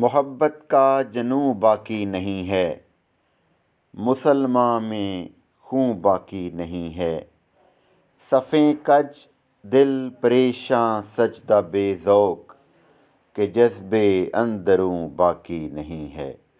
मोहब्बत का जनू बाकी नहीं है मुसलमान में खूँ बाकी नहीं है सफ़ें कज दिल परेशान सजदा बेज़ौक के जज्बे अंदरों बाकी नहीं है